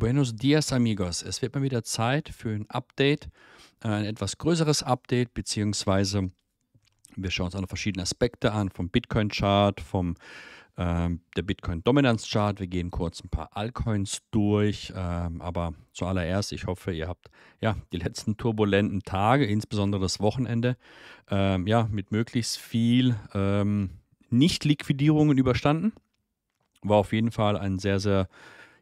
Buenos dias, amigos. Es wird mal wieder Zeit für ein Update, äh, ein etwas größeres Update, beziehungsweise wir schauen uns auch noch verschiedene Aspekte an, vom Bitcoin-Chart, vom äh, der Bitcoin-Dominanz-Chart. Wir gehen kurz ein paar Altcoins durch, äh, aber zuallererst, ich hoffe, ihr habt ja die letzten turbulenten Tage, insbesondere das Wochenende, äh, ja mit möglichst viel ähm, Nicht-Liquidierungen überstanden. War auf jeden Fall ein sehr, sehr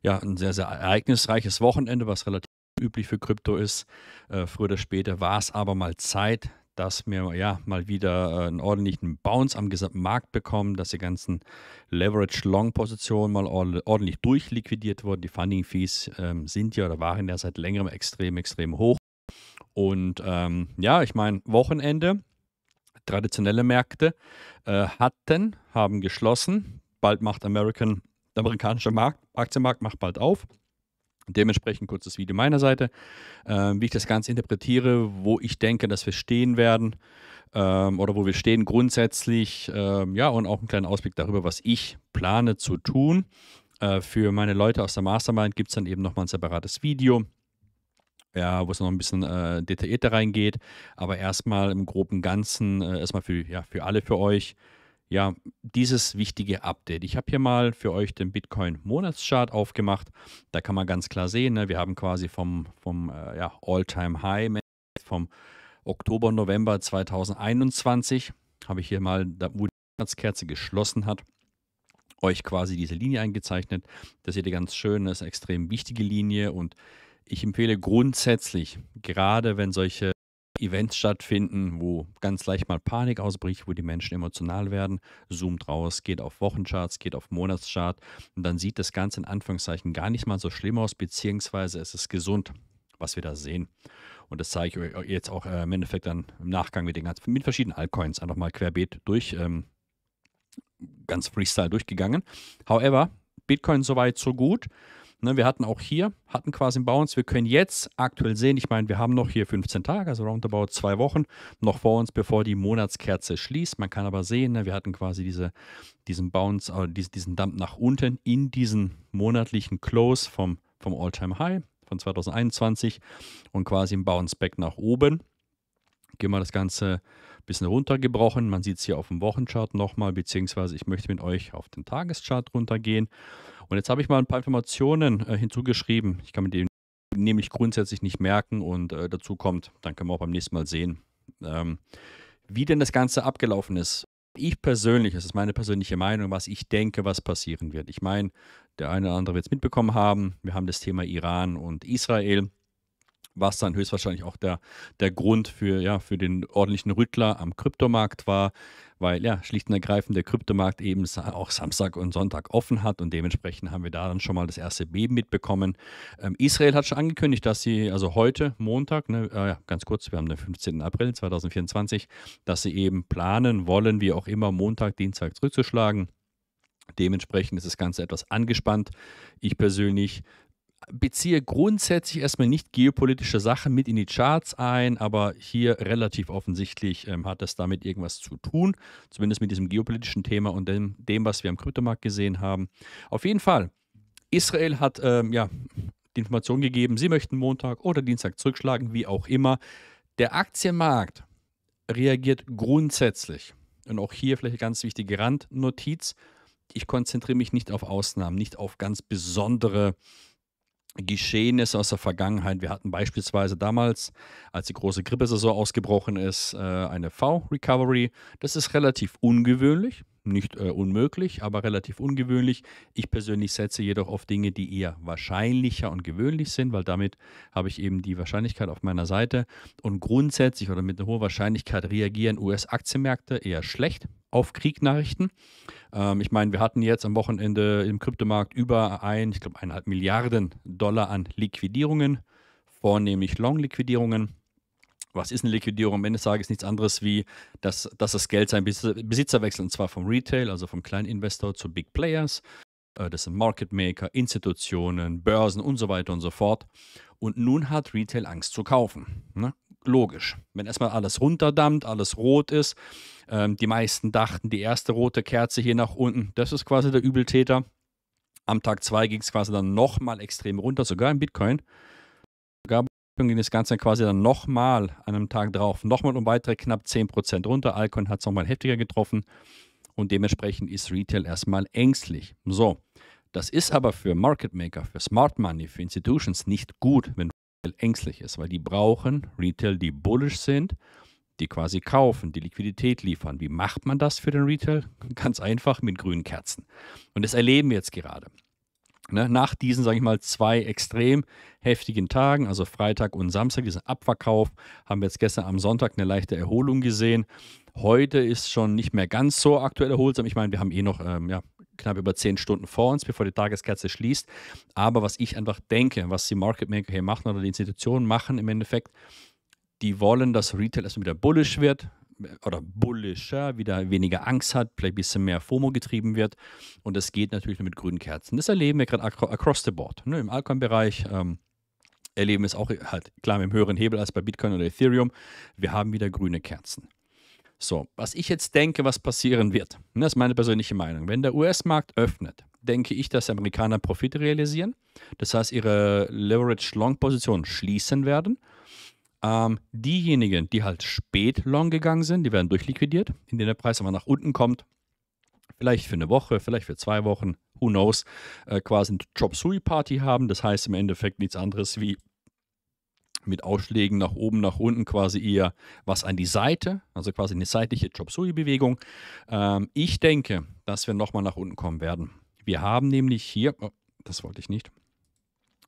ja, ein sehr, sehr ereignisreiches Wochenende, was relativ üblich für Krypto ist. Äh, früher oder später war es aber mal Zeit, dass wir ja mal wieder äh, einen ordentlichen Bounce am gesamten Markt bekommen, dass die ganzen Leverage-Long-Positionen mal ord ordentlich durchliquidiert wurden. Die Funding-Fees ähm, sind ja oder waren ja seit längerem extrem, extrem hoch. Und ähm, ja, ich meine, Wochenende, traditionelle Märkte äh, hatten, haben geschlossen. Bald macht American der amerikanische Markt, Aktienmarkt macht bald auf. Dementsprechend kurzes Video meiner Seite, äh, wie ich das Ganze interpretiere, wo ich denke, dass wir stehen werden ähm, oder wo wir stehen grundsätzlich. Ähm, ja, und auch einen kleinen Ausblick darüber, was ich plane zu tun. Äh, für meine Leute aus der Mastermind gibt es dann eben nochmal ein separates Video, ja, wo es noch ein bisschen äh, detaillierter reingeht. Aber erstmal im groben Ganzen, äh, erstmal für, ja, für alle für euch ja, dieses wichtige Update. Ich habe hier mal für euch den Bitcoin Monatschart aufgemacht. Da kann man ganz klar sehen, ne, wir haben quasi vom, vom äh, ja, All-Time-High vom Oktober, November 2021, habe ich hier mal, da, wo die Monatskerze geschlossen hat, euch quasi diese Linie eingezeichnet. Das seht ihr ganz schön, das ist eine extrem wichtige Linie und ich empfehle grundsätzlich, gerade wenn solche Events stattfinden, wo ganz leicht mal Panik ausbricht, wo die Menschen emotional werden, zoomt raus, geht auf Wochencharts, geht auf Monatscharts und dann sieht das Ganze in Anführungszeichen gar nicht mal so schlimm aus, beziehungsweise es ist gesund, was wir da sehen. Und das zeige ich euch jetzt auch äh, im Endeffekt dann im Nachgang mit den ganzen, mit verschiedenen Altcoins einfach mal querbeet durch, ähm, ganz Freestyle durchgegangen. However, Bitcoin soweit so gut. Ne, wir hatten auch hier, hatten quasi einen Bounce. Wir können jetzt aktuell sehen, ich meine, wir haben noch hier 15 Tage, also roundabout zwei Wochen noch vor uns, bevor die Monatskerze schließt. Man kann aber sehen, ne, wir hatten quasi diese, diesen Bounce, äh, diesen, diesen Dump nach unten in diesen monatlichen Close vom, vom All-Time-High von 2021 und quasi einen Bounce-Back nach oben gehen wir das Ganze ein bisschen runtergebrochen. Man sieht es hier auf dem Wochenchart nochmal, beziehungsweise ich möchte mit euch auf den Tageschart runtergehen. Und jetzt habe ich mal ein paar Informationen äh, hinzugeschrieben. Ich kann mir die nämlich grundsätzlich nicht merken und äh, dazu kommt, dann können wir auch beim nächsten Mal sehen, ähm, wie denn das Ganze abgelaufen ist. Ich persönlich, das ist meine persönliche Meinung, was ich denke, was passieren wird. Ich meine, der eine oder andere wird es mitbekommen haben. Wir haben das Thema Iran und Israel was dann höchstwahrscheinlich auch der, der Grund für, ja, für den ordentlichen Rüttler am Kryptomarkt war, weil ja schlicht und ergreifend der Kryptomarkt eben auch Samstag und Sonntag offen hat und dementsprechend haben wir da dann schon mal das erste Beben mitbekommen. Ähm, Israel hat schon angekündigt, dass sie, also heute Montag, ne, äh, ganz kurz, wir haben den 15. April 2024, dass sie eben planen wollen, wie auch immer, Montag, Dienstag zurückzuschlagen. Dementsprechend ist das Ganze etwas angespannt. Ich persönlich beziehe grundsätzlich erstmal nicht geopolitische Sachen mit in die Charts ein, aber hier relativ offensichtlich ähm, hat das damit irgendwas zu tun, zumindest mit diesem geopolitischen Thema und dem, dem was wir am Kryptomarkt gesehen haben. Auf jeden Fall, Israel hat ähm, ja, die Information gegeben, sie möchten Montag oder Dienstag zurückschlagen, wie auch immer. Der Aktienmarkt reagiert grundsätzlich, und auch hier vielleicht eine ganz wichtige Randnotiz, ich konzentriere mich nicht auf Ausnahmen, nicht auf ganz besondere Geschehnisse aus der Vergangenheit. Wir hatten beispielsweise damals, als die große Grippesaison ausgebrochen ist, äh, eine V-Recovery. Das ist relativ ungewöhnlich, nicht äh, unmöglich, aber relativ ungewöhnlich. Ich persönlich setze jedoch auf Dinge, die eher wahrscheinlicher und gewöhnlich sind, weil damit habe ich eben die Wahrscheinlichkeit auf meiner Seite. Und grundsätzlich oder mit einer hohen Wahrscheinlichkeit reagieren US-Aktienmärkte eher schlecht auf Krieg Nachrichten. Ähm, ich meine, wir hatten jetzt am Wochenende im Kryptomarkt über ein, ich glaube, eineinhalb Milliarden Dollar an Liquidierungen, vornehmlich Long-Liquidierungen. Was ist eine Liquidierung? Am Ende des Tages nichts anderes wie, dass, dass das Geld seinen Besitzer wechselt, und zwar vom Retail, also vom kleinen Investor zu Big Players. Äh, das sind Market Maker, Institutionen, Börsen und so weiter und so fort. Und nun hat Retail Angst zu kaufen. Ne? logisch. Wenn erstmal alles runterdammt, alles rot ist, ähm, die meisten dachten, die erste rote Kerze hier nach unten, das ist quasi der Übeltäter. Am Tag 2 ging es quasi dann nochmal extrem runter, sogar in Bitcoin. Sogar ging das Ganze quasi dann nochmal an einem Tag drauf, nochmal um weitere knapp 10% runter. Alcoin hat es nochmal heftiger getroffen und dementsprechend ist Retail erstmal ängstlich. So, das ist aber für Market Maker, für Smart Money, für Institutions nicht gut, wenn ängstlich ist, weil die brauchen Retail, die bullish sind, die quasi kaufen, die Liquidität liefern. Wie macht man das für den Retail? Ganz einfach mit grünen Kerzen. Und das erleben wir jetzt gerade. Ne? nach diesen, sage ich mal, zwei extrem heftigen Tagen, also Freitag und Samstag, diesen Abverkauf, haben wir jetzt gestern am Sonntag eine leichte Erholung gesehen. Heute ist schon nicht mehr ganz so aktuell erholsam. Ich meine, wir haben eh noch ähm, ja, knapp über zehn Stunden vor uns, bevor die Tageskerze schließt. Aber was ich einfach denke, was die Market Maker hier machen oder die Institutionen machen im Endeffekt, die wollen, dass Retail erstmal wieder bullisch wird oder bullischer, wieder weniger Angst hat, vielleicht ein bisschen mehr FOMO getrieben wird. Und das geht natürlich nur mit grünen Kerzen. Das erleben wir gerade across the board. Ne? Im alcoin bereich ähm, erleben wir es auch halt klar mit einem höheren Hebel als bei Bitcoin oder Ethereum. Wir haben wieder grüne Kerzen. So, was ich jetzt denke, was passieren wird, ne, das ist meine persönliche Meinung. Wenn der US-Markt öffnet, denke ich, dass Amerikaner Profite realisieren. Das heißt, ihre Leverage-Long-Position schließen werden. Ähm, diejenigen, die halt spät long gegangen sind, die werden durchliquidiert, indem der Preis aber nach unten kommt. Vielleicht für eine Woche, vielleicht für zwei Wochen, who knows, äh, quasi eine job sui Party haben. Das heißt im Endeffekt nichts anderes wie mit Ausschlägen nach oben, nach unten quasi eher was an die Seite, also quasi eine seitliche jobsui bewegung Ähm, ich denke, dass wir nochmal nach unten kommen werden. Wir haben nämlich hier, oh, das wollte ich nicht,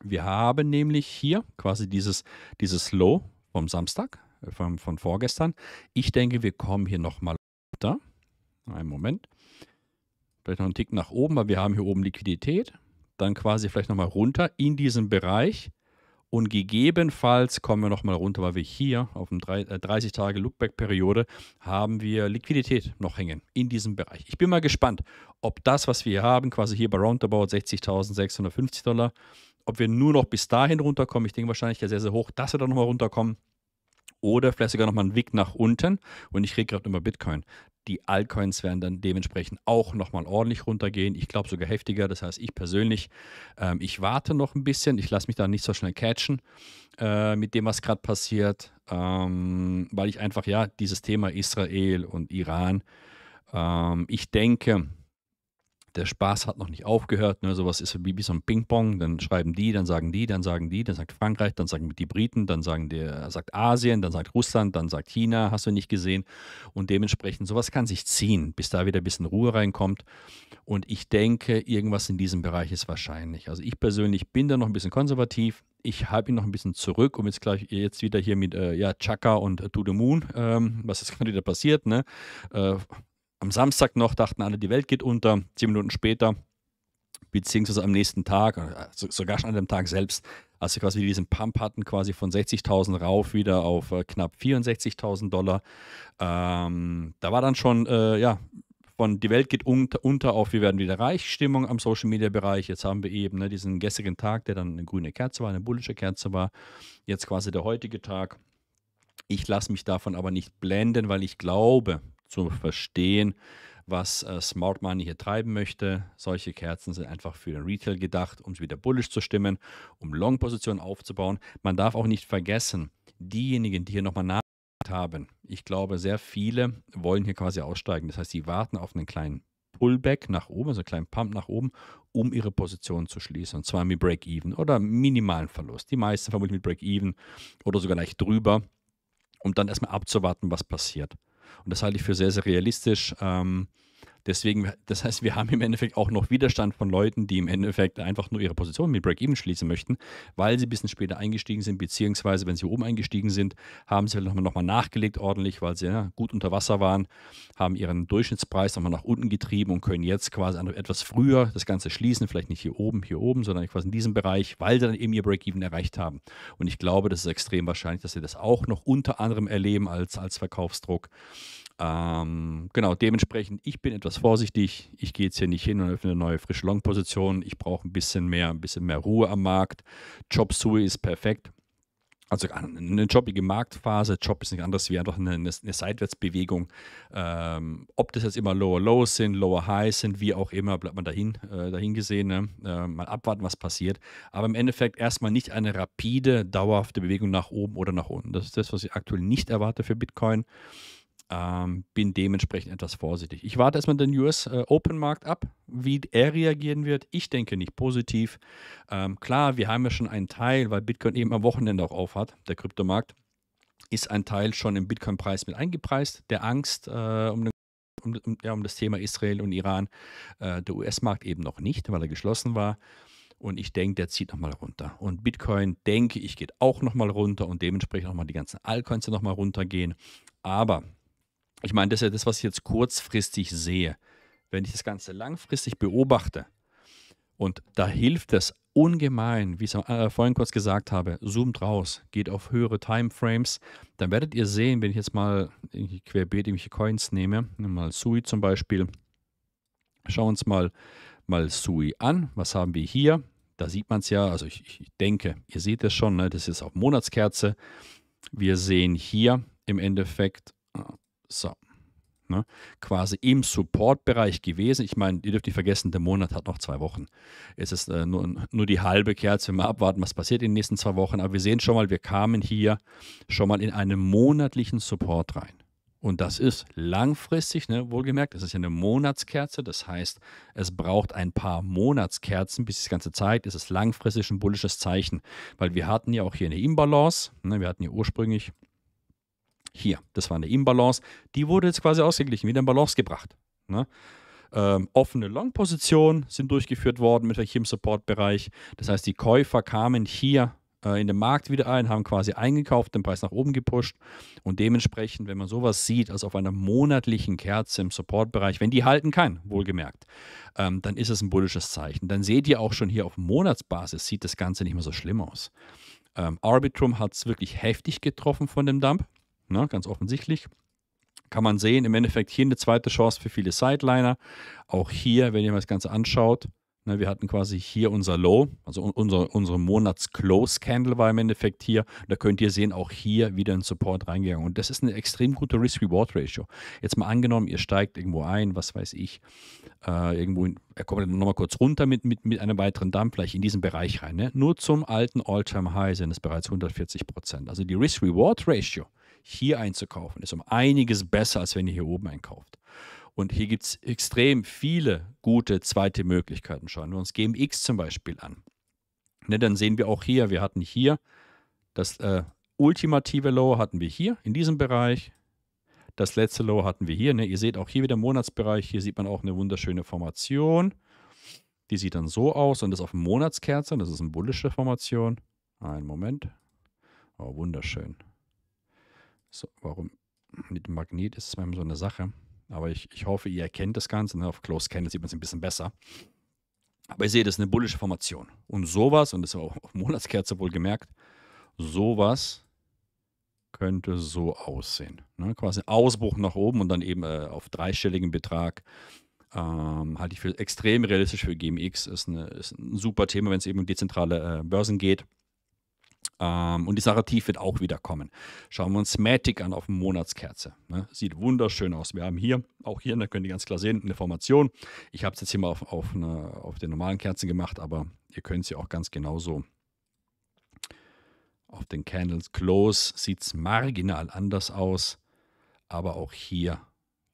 wir haben nämlich hier quasi dieses, dieses Low vom Samstag, äh, von, von vorgestern. Ich denke, wir kommen hier nochmal runter. Einen Moment. Vielleicht noch einen Tick nach oben, weil wir haben hier oben Liquidität. Dann quasi vielleicht nochmal runter in diesem Bereich und gegebenenfalls kommen wir nochmal runter, weil wir hier auf dem 30-Tage-Lookback-Periode äh, haben wir Liquidität noch hängen in diesem Bereich. Ich bin mal gespannt, ob das, was wir hier haben, quasi hier bei Roundabout 60.650 Dollar, ob wir nur noch bis dahin runterkommen. Ich denke wahrscheinlich ja sehr, sehr hoch, dass wir da nochmal runterkommen oder vielleicht sogar nochmal einen Weg nach unten. Und ich rede gerade über Bitcoin. Die Altcoins werden dann dementsprechend auch nochmal ordentlich runtergehen. Ich glaube sogar heftiger. Das heißt, ich persönlich, ähm, ich warte noch ein bisschen. Ich lasse mich da nicht so schnell catchen äh, mit dem, was gerade passiert, ähm, weil ich einfach, ja, dieses Thema Israel und Iran, ähm, ich denke, der Spaß hat noch nicht aufgehört. Ne? Sowas ist wie, wie so ein Ping-Pong. Dann schreiben die, dann sagen die, dann sagen die, dann sagt Frankreich, dann sagen die Briten, dann sagen der, sagt Asien, dann sagt Russland, dann sagt China, hast du nicht gesehen. Und dementsprechend, sowas kann sich ziehen, bis da wieder ein bisschen Ruhe reinkommt. Und ich denke, irgendwas in diesem Bereich ist wahrscheinlich. Also ich persönlich bin da noch ein bisschen konservativ. Ich halte ihn noch ein bisschen zurück, um jetzt gleich jetzt wieder hier mit äh, ja, Chaka und To the Moon, ähm, was ist gerade wieder passiert, ne? Äh, am Samstag noch dachten alle, die Welt geht unter. Zehn Minuten später, beziehungsweise am nächsten Tag, äh, sogar schon an dem Tag selbst, als wir quasi diesen Pump hatten, quasi von 60.000 rauf wieder auf äh, knapp 64.000 Dollar. Ähm, da war dann schon, äh, ja, von die Welt geht unter, unter auf wir werden wieder reich Stimmung am Social Media Bereich. Jetzt haben wir eben ne, diesen gestrigen Tag, der dann eine grüne Kerze war, eine bullische Kerze war. Jetzt quasi der heutige Tag. Ich lasse mich davon aber nicht blenden, weil ich glaube, zu verstehen, was äh, Smart Money hier treiben möchte. Solche Kerzen sind einfach für den Retail gedacht, um wieder bullish zu stimmen, um Long-Positionen aufzubauen. Man darf auch nicht vergessen, diejenigen, die hier nochmal nach haben. Ich glaube, sehr viele wollen hier quasi aussteigen. Das heißt, sie warten auf einen kleinen Pullback nach oben, also einen kleinen Pump nach oben, um ihre Position zu schließen. Und zwar mit Break-Even oder minimalen Verlust. Die meisten vermutlich mit Break-Even oder sogar leicht drüber, um dann erstmal abzuwarten, was passiert. Und das halte ich für sehr, sehr realistisch. Ähm, Deswegen, das heißt, wir haben im Endeffekt auch noch Widerstand von Leuten, die im Endeffekt einfach nur ihre Position mit Break-Even schließen möchten, weil sie ein bisschen später eingestiegen sind, beziehungsweise wenn sie oben eingestiegen sind, haben sie vielleicht nochmal nachgelegt ordentlich, weil sie ja, gut unter Wasser waren, haben ihren Durchschnittspreis nochmal nach unten getrieben und können jetzt quasi etwas früher das Ganze schließen, vielleicht nicht hier oben, hier oben, sondern quasi in diesem Bereich, weil sie dann eben ihr Break-Even erreicht haben. Und ich glaube, das ist extrem wahrscheinlich, dass sie das auch noch unter anderem erleben als, als Verkaufsdruck. Ähm, genau, dementsprechend, ich bin etwas vorsichtig. Ich gehe jetzt hier nicht hin und öffne eine neue frische Long-Position. Ich brauche ein bisschen mehr, ein bisschen mehr Ruhe am Markt. Job Jobsuche ist perfekt. Also ah, eine jobbige Marktphase, Job ist nicht anders wie einfach eine, eine, eine Seitwärtsbewegung. Ähm, ob das jetzt immer Lower Lows sind, Lower Highs sind, wie auch immer, bleibt man dahin, äh, dahin gesehen. Ne? Äh, mal abwarten, was passiert. Aber im Endeffekt erstmal nicht eine rapide, dauerhafte Bewegung nach oben oder nach unten. Das ist das, was ich aktuell nicht erwarte für Bitcoin. Ähm, bin dementsprechend etwas vorsichtig. Ich warte erstmal den US äh, Open Markt ab, wie er reagieren wird. Ich denke nicht positiv. Ähm, klar, wir haben ja schon einen Teil, weil Bitcoin eben am Wochenende auch auf hat, der Kryptomarkt, ist ein Teil schon im Bitcoin-Preis mit eingepreist. Der Angst äh, um, den, um, ja, um, das Thema Israel und Iran, äh, der US-Markt eben noch nicht, weil er geschlossen war. Und ich denke, der zieht nochmal runter. Und Bitcoin, denke ich, geht auch nochmal runter und dementsprechend nochmal die ganzen Altcoins nochmal runtergehen. Aber ich meine, das ist ja das, was ich jetzt kurzfristig sehe. Wenn ich das Ganze langfristig beobachte, und da hilft es ungemein, wie ich es äh, vorhin kurz gesagt habe, zoomt raus, geht auf höhere Timeframes, dann werdet ihr sehen, wenn ich jetzt mal querbeet irgendwelche Coins nehme, mal Sui zum Beispiel, schauen wir uns mal, mal Sui an, was haben wir hier, da sieht man es ja, also ich, ich, denke, ihr seht es schon, ne? das ist auf Monatskerze, wir sehen hier im Endeffekt, so. Ne? Quasi im Support-Bereich gewesen. Ich meine, ihr dürft nicht vergessen, der Monat hat noch zwei Wochen. Es ist äh, nur, nur die halbe Kerze. Mal abwarten, was passiert in den nächsten zwei Wochen. Aber wir sehen schon mal, wir kamen hier schon mal in einen monatlichen Support rein. Und das ist langfristig, ne, wohlgemerkt, es ist ja eine Monatskerze, das heißt, es braucht ein paar Monatskerzen, bis das ganze Zeit ist es langfristig ein bullisches Zeichen, weil wir hatten ja auch hier eine Imbalance, ne, wir hatten ja ursprünglich hier. Das war eine Imbalance. Die wurde jetzt quasi ausgeglichen, wieder in Balance gebracht. Ne? Ähm, offene Long-Positionen sind durchgeführt worden mit welchem Support-Bereich. Das heißt, die Käufer kamen hier äh, in den Markt wieder ein, haben quasi eingekauft, den Preis nach oben gepusht und dementsprechend, wenn man sowas sieht, also auf einer monatlichen Kerze im Support-Bereich, wenn die halten kann, wohlgemerkt, ähm, dann ist es ein bullisches Zeichen. Dann seht ihr auch schon hier auf Monatsbasis, sieht das Ganze nicht mehr so schlimm aus. Ähm, Arbitrum hat es wirklich heftig getroffen von dem Dump ne, ganz offensichtlich. Kann man sehen, im Endeffekt hier eine zweite Chance für viele Sideliner. Auch hier, wenn ihr mal das Ganze anschaut, ne, wir hatten quasi hier unser Low, also unser, unsere Monats-Close-Candle war im Endeffekt hier. Da könnt ihr sehen, auch hier wieder ein Support reingegangen. Und das ist eine extrem gute Risk-Reward-Ratio. Jetzt mal angenommen, ihr steigt irgendwo ein, was weiß ich, äh, irgendwo, in, er kommt dann nochmal kurz runter mit, mit, mit einem weiteren Dump, vielleicht in diesen Bereich rein. Ne? Nur zum alten All-Time-High sind es bereits 140 Prozent. Also die Risk-Reward-Ratio hier einzukaufen ist um einiges besser, als wenn ihr hier oben einkauft. Und hier gibt es extrem viele gute zweite Möglichkeiten. Schauen wir uns GMX zum Beispiel an. Ne, dann sehen wir auch hier, wir hatten hier das äh, ultimative Low hatten wir hier in diesem Bereich. Das letzte Low hatten wir hier. Ne? Ihr seht auch hier wieder im Monatsbereich. Hier sieht man auch eine wunderschöne Formation. Die sieht dann so aus und ist auf Monatskerze. Das ist eine bullische Formation. Einen Moment. Oh, wunderschön. So, warum? Mit dem Magnet ist es immer so eine Sache. Aber ich, ich hoffe, ihr erkennt das Ganze. Ne? Auf Close Scan sieht man es ein bisschen besser. Aber ihr seht, das ist eine bullische Formation. Und sowas, und das ist auch auf Monatskerze wohl gemerkt, sowas könnte so aussehen. Ne? Quasi Ausbruch nach oben und dann eben äh, auf dreistelligen Betrag. Ähm, halte ich für extrem realistisch für GMX. Ist, eine, ist ein super Thema, wenn es eben um dezentrale äh, Börsen geht. Ähm, und die Sache wird auch wieder kommen. Schauen wir uns Matic an auf dem Monatskerze. Ne? Sieht wunderschön aus. Wir haben hier, auch hier, da ne, könnt ihr ganz klar sehen, eine Formation. Ich habe es jetzt hier mal auf, auf, eine, auf den normalen Kerzen gemacht, aber ihr könnt sie auch ganz genauso auf den Candles Close. Sieht es marginal anders aus, aber auch hier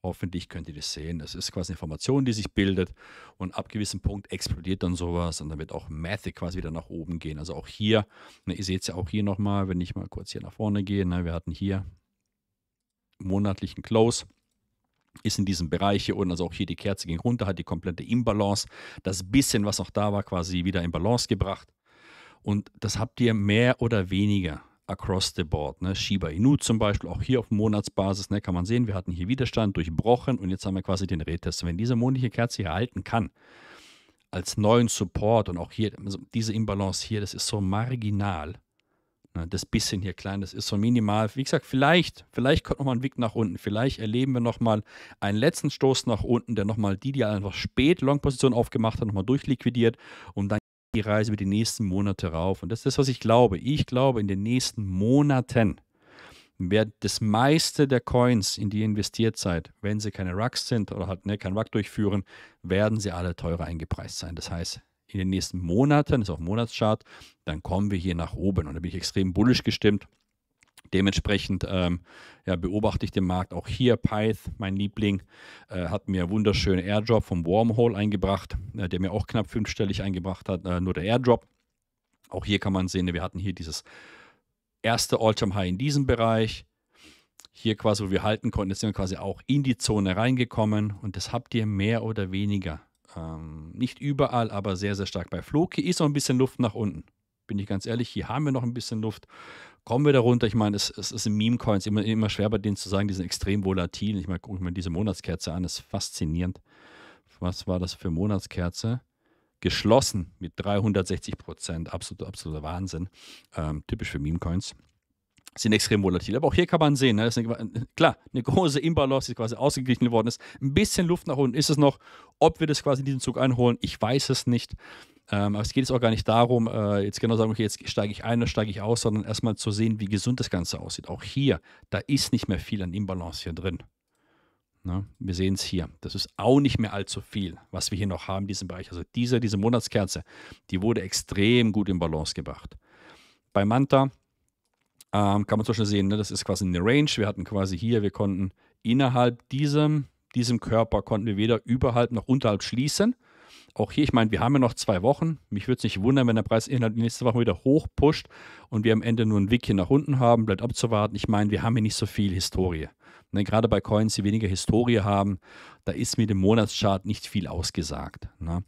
Hoffentlich könnt ihr das sehen. Das ist quasi eine Formation, die sich bildet und ab gewissem Punkt explodiert dann sowas und dann wird auch Math quasi wieder nach oben gehen. Also auch hier, ne, ihr seht es ja auch hier nochmal, wenn ich mal kurz hier nach vorne gehe, ne, wir hatten hier monatlichen Close ist in diesem Bereich hier unten, also auch hier die Kerze ging runter, hat die komplette Imbalance, das bisschen, was noch da war, quasi wieder in Balance gebracht. Und das habt ihr mehr oder weniger across the board. Ne? Shiba Inu zum Beispiel, auch hier auf Monatsbasis, ne, kann man sehen, wir hatten hier Widerstand durchbrochen und jetzt haben wir quasi den Retest. Wenn diese monatliche Kerze hier halten kann, als neuen Support und auch hier, also diese Imbalance hier, das ist so marginal. Ne? Das bisschen hier klein, das ist so minimal. Wie gesagt, vielleicht, vielleicht kommt nochmal ein Weg nach unten. Vielleicht erleben wir nochmal einen letzten Stoß nach unten, der nochmal die, die einfach spät Long-Position aufgemacht hat, nochmal durchliquidiert und dann die Reise über die nächsten Monate rauf. Und das ist das, was ich glaube. Ich glaube, in den nächsten Monaten wird das meiste der Coins, in die ihr investiert seid, wenn sie keine Rucks sind oder halt ne, kein Ruck durchführen, werden sie alle teurer eingepreist sein. Das heißt, in den nächsten Monaten, das ist auch Monatschart, dann kommen wir hier nach oben. Und da bin ich extrem bullisch gestimmt. Dementsprechend ähm, ja, beobachte ich den Markt auch hier. Pyth, mein Liebling, äh, hat mir wunderschönen Airdrop vom Wormhole eingebracht, äh, der mir auch knapp fünfstellig eingebracht hat, äh, nur der Airdrop. Auch hier kann man sehen, wir hatten hier dieses erste All-Time-High in diesem Bereich. Hier quasi, wo wir halten konnten, jetzt sind wir quasi auch in die Zone reingekommen und das habt ihr mehr oder weniger. Ähm, nicht überall, aber sehr, sehr stark bei Floki. Ist noch ein bisschen Luft nach unten bin ich ganz ehrlich, hier haben wir noch ein bisschen Luft kommen wir darunter. Ich meine, es, es ist in Meme-Coins immer, immer schwer bei denen zu sagen, die sind extrem volatil. Ich meine, guck ich mir diese Monatskerze an, ist faszinierend. Was war das für Monatskerze? Geschlossen mit 360 Prozent, absoluter, absoluter Wahnsinn. Ähm, typisch für Meme-Coins. Sind extrem volatil. Aber auch hier kann man sehen, ne, eine, klar, eine große Imbalance, die quasi ausgeglichen worden ist. Ein bisschen Luft nach unten ist es noch. Ob wir das quasi in diesem Zug einholen, ich weiß es nicht. Ähm, aber es geht jetzt auch gar nicht darum, äh, jetzt genau sagen, okay, jetzt steige ich ein oder steige ich aus, sondern erstmal zu sehen, wie gesund das Ganze aussieht. Auch hier, da ist nicht mehr viel an Imbalance hier drin. Ne? Wir sehen es hier. Das ist auch nicht mehr allzu viel, was wir hier noch haben in diesem Bereich. Also diese, diese Monatskerze, die wurde extrem gut in Balance gebracht. Bei Manta ähm, kann man zum Beispiel sehen, ne, das ist quasi eine Range. Wir hatten quasi hier, wir konnten innerhalb diesem, diesem Körper konnten wir weder überhalb noch unterhalb schließen auch hier, ich meine, wir haben ja noch zwei Wochen. Mich würde es nicht wundern, wenn der Preis innerhalb der nächsten Woche wieder hoch pusht und wir am Ende nur ein Wickchen nach unten haben. Bleibt abzuwarten. Ich meine, wir haben ja nicht so viel Historie. Ne, gerade bei Coins, die weniger Historie haben, da ist mit dem Monatschart nicht viel ausgesagt. Ne?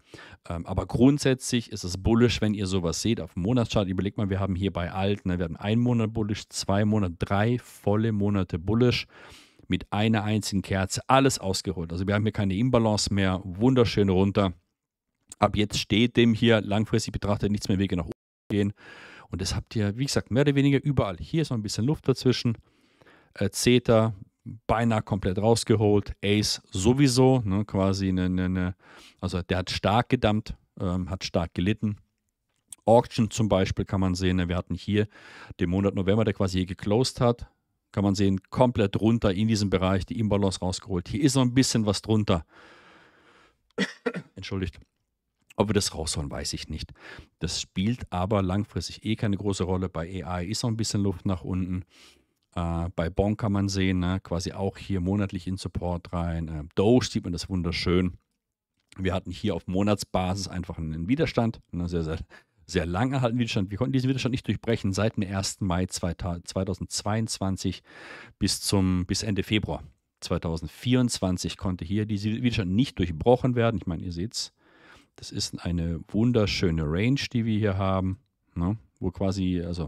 Ähm, aber grundsätzlich ist es bullisch, wenn ihr sowas seht auf dem Monatschart. Überlegt mal, wir haben hier bei alt, ne, wir haben einen Monat bullisch, zwei Monate, drei volle Monate bullisch mit einer einzigen Kerze alles ausgeholt. Also wir haben hier keine Imbalance mehr, wunderschön runter ab jetzt steht dem hier langfristig betrachtet nichts mehr Wege nach oben gehen. Und das habt ihr, wie gesagt, mehr oder weniger überall. Hier ist noch ein bisschen Luft dazwischen. Äh, Zeta beinahe komplett rausgeholt. Ace sowieso, ne, quasi eine, eine, also der hat stark gedammt, ähm, hat stark gelitten. Auction zum Beispiel kann man sehen, ne, wir hatten hier den Monat November, der quasi hier geclosed hat, kann man sehen, komplett runter in diesem Bereich, die Imbalance rausgeholt. Hier ist noch ein bisschen was drunter. Entschuldigt. Ob wir das raushauen, weiß ich nicht. Das spielt aber langfristig eh keine große Rolle. Bei AI ist noch ein bisschen Luft nach unten. Äh, bei Bon kann man sehen, ne? quasi auch hier monatlich in Support rein. Äh, Doge sieht man das wunderschön. Wir hatten hier auf Monatsbasis einfach einen Widerstand, einen sehr, sehr, sehr lang erhaltenen Widerstand. Wir konnten diesen Widerstand nicht durchbrechen seit dem 1. Mai 2022 bis, zum, bis Ende Februar 2024 konnte hier dieser Widerstand nicht durchbrochen werden. Ich meine, ihr seht es das ist eine wunderschöne Range, die wir hier haben, ne? wo quasi, also